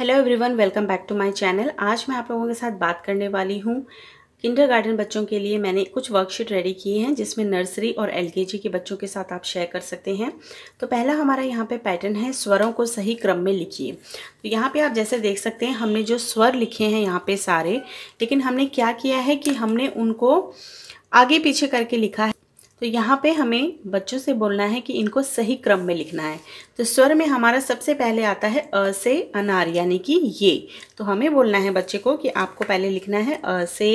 hello everyone welcome back to my channel आज मैं आप लोगों के साथ बात करने वाली हूँ किंडर गार्डन बच्चों के लिए मैंने कुछ वर्कशीट रेडी किए हैं जिसमें नर्सरी और एलकेजी के बच्चों के साथ आप शेयर कर सकते हैं तो पहला हमारा यहाँ पे पैटर्न है स्वरों को सही क्रम में लिखिए तो यहाँ पे आप जैसे देख सकते हैं हमने जो स्वर लिखे हैं यहाँ पर सारे लेकिन हमने क्या किया है कि हमने उनको आगे पीछे करके लिखा है तो यहाँ पे हमें बच्चों से बोलना है कि इनको सही क्रम में लिखना है तो स्वर में हमारा सबसे पहले आता है अ से अनार यानी कि ये तो हमें बोलना है बच्चे को कि आपको पहले लिखना है अ से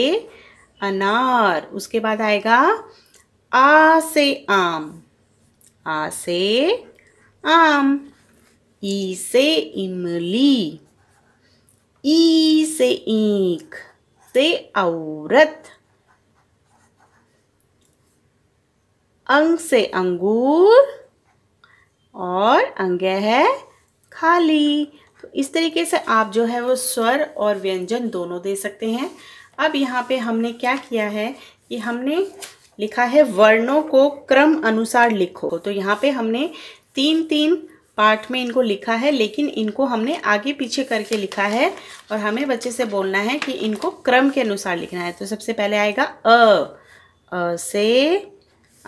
अनार उसके बाद आएगा आ से आम आ से आम ई से इमली ई से ईख से औरत अंग से अंगूर और अंग है खाली तो इस तरीके से आप जो है वो स्वर और व्यंजन दोनों दे सकते हैं अब यहाँ पे हमने क्या किया है कि हमने लिखा है वर्णों को क्रम अनुसार लिखो तो यहाँ पे हमने तीन तीन पार्ट में इनको लिखा है लेकिन इनको हमने आगे पीछे करके लिखा है और हमें बच्चे से बोलना है कि इनको क्रम के अनुसार लिखना है तो सबसे पहले आएगा अ, अ से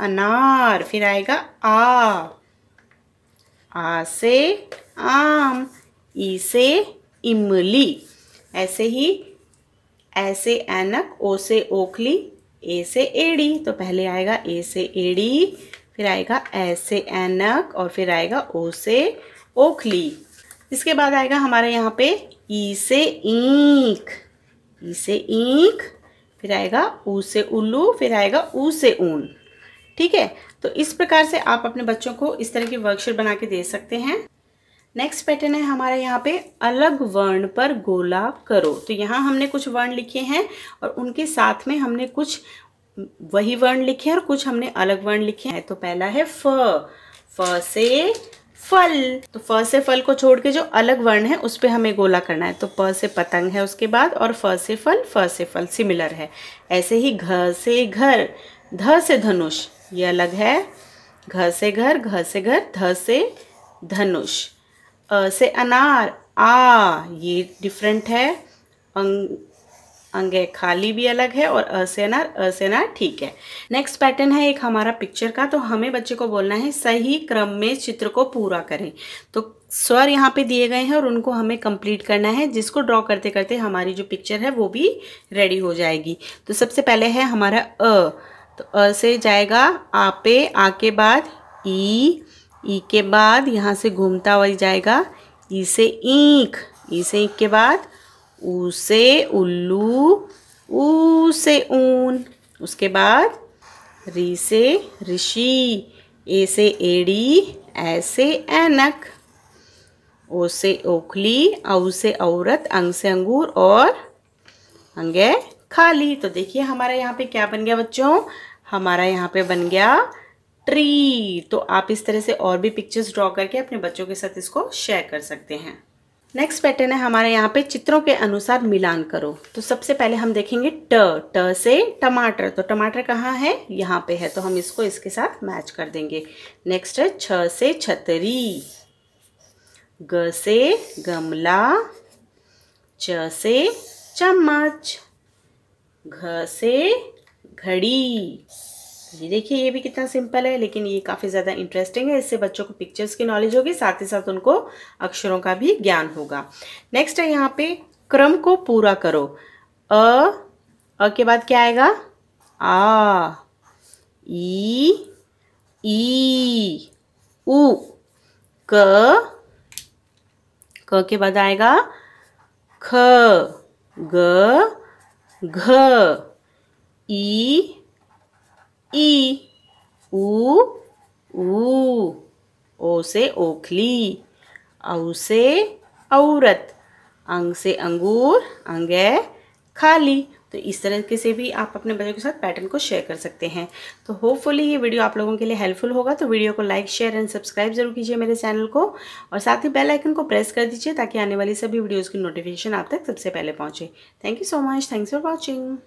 अनार फिर आएगा आ आ से आम ई से इमली ऐसे ही ऐसे ऐनक ओ से ओखली ए से एड़ी तो पहले आएगा ए से एड़ी फिर आएगा ऐसे ऐनक और फिर आएगा ओ से ओखली इसके बाद आएगा हमारे यहाँ पे ई से ईख ई से ईख फिर आएगा ऊ से उल्लू फिर आएगा ऊ से ऊन ठीक है तो इस प्रकार से आप अपने बच्चों को इस तरह की वर्कशीट बना के दे सकते हैं नेक्स्ट पैटर्न है हमारे यहाँ पे अलग वर्ण पर गोला करो तो यहाँ हमने कुछ वर्ण लिखे हैं और उनके साथ में हमने कुछ वही वर्ण लिखे और कुछ हमने अलग वर्ण लिखे हैं तो पहला है फ फ से फल तो फ से फल को छोड़ के जो अलग वर्ण है उस पर हमें गोला करना है तो प से पतंग है उसके बाद और फ से फल फ से फल सिमिलर है ऐसे ही घ से घर ध से धनुष ये अलग है घ से घर घ से घर ध से धनुष अ से अनार आ ये डिफरेंट है अंग अंग खाली भी अलग है और अ से अनार अ से अनार ठीक है नेक्स्ट पैटर्न है एक हमारा पिक्चर का तो हमें बच्चे को बोलना है सही क्रम में चित्र को पूरा करें तो स्वर यहाँ पे दिए गए हैं और उनको हमें कंप्लीट करना है जिसको ड्रॉ करते करते हमारी जो पिक्चर है वो भी रेडी हो जाएगी तो सबसे पहले है हमारा अ तो अ से जाएगा आ पे आ के बाद ई ई के बाद यहाँ से घूमता हुआ जाएगा ई से ईख ई से ईख के बाद ऊ से उल्लू ऊ से ऊन उसके बाद री से ऋषि ए से एड़ी ए से ऐनक ओ से ओखली औ से औरत अंग से अंगूर और अंगे खाली तो देखिए हमारा यहाँ पे क्या बन गया बच्चों हमारा यहाँ पे बन गया ट्री तो आप इस तरह से और भी पिक्चर्स ड्रॉ करके अपने बच्चों के साथ इसको शेयर कर सकते हैं नेक्स्ट पैटर्न है हमारे यहाँ पे चित्रों के अनुसार मिलान करो तो सबसे पहले हम देखेंगे ट ट से टमाटर तो टमाटर कहाँ है यहाँ पे है तो हम इसको इसके साथ मैच कर देंगे नेक्स्ट है छ से छतरी ग से गमला च से चम्मच घ से घड़ी ये देखिए ये भी कितना सिंपल है लेकिन ये काफ़ी ज़्यादा इंटरेस्टिंग है इससे बच्चों को पिक्चर्स की नॉलेज होगी साथ ही साथ उनको अक्षरों का भी ज्ञान होगा नेक्स्ट है यहाँ पे क्रम को पूरा करो अ अ के बाद क्या आएगा आ ई ई उ क क के बाद आएगा ख ग घ ई ई उ उ ओ से ओखली औ से औरत अंग से अंगूर अंगे खाली तो इस तरीके से भी आप अपने बच्चों के साथ पैटर्न को शेयर कर सकते हैं तो होपफुली ये वीडियो आप लोगों के लिए हेल्पफुल होगा तो वीडियो को लाइक शेयर एंड सब्सक्राइब जरूर कीजिए मेरे चैनल को और साथ ही बेल आइकन को प्रेस कर दीजिए ताकि आने वाली सभी वीडियोज़ की नोटिफिकेशन आप तक सबसे पहले पहुँचे thank you so much thanks for watching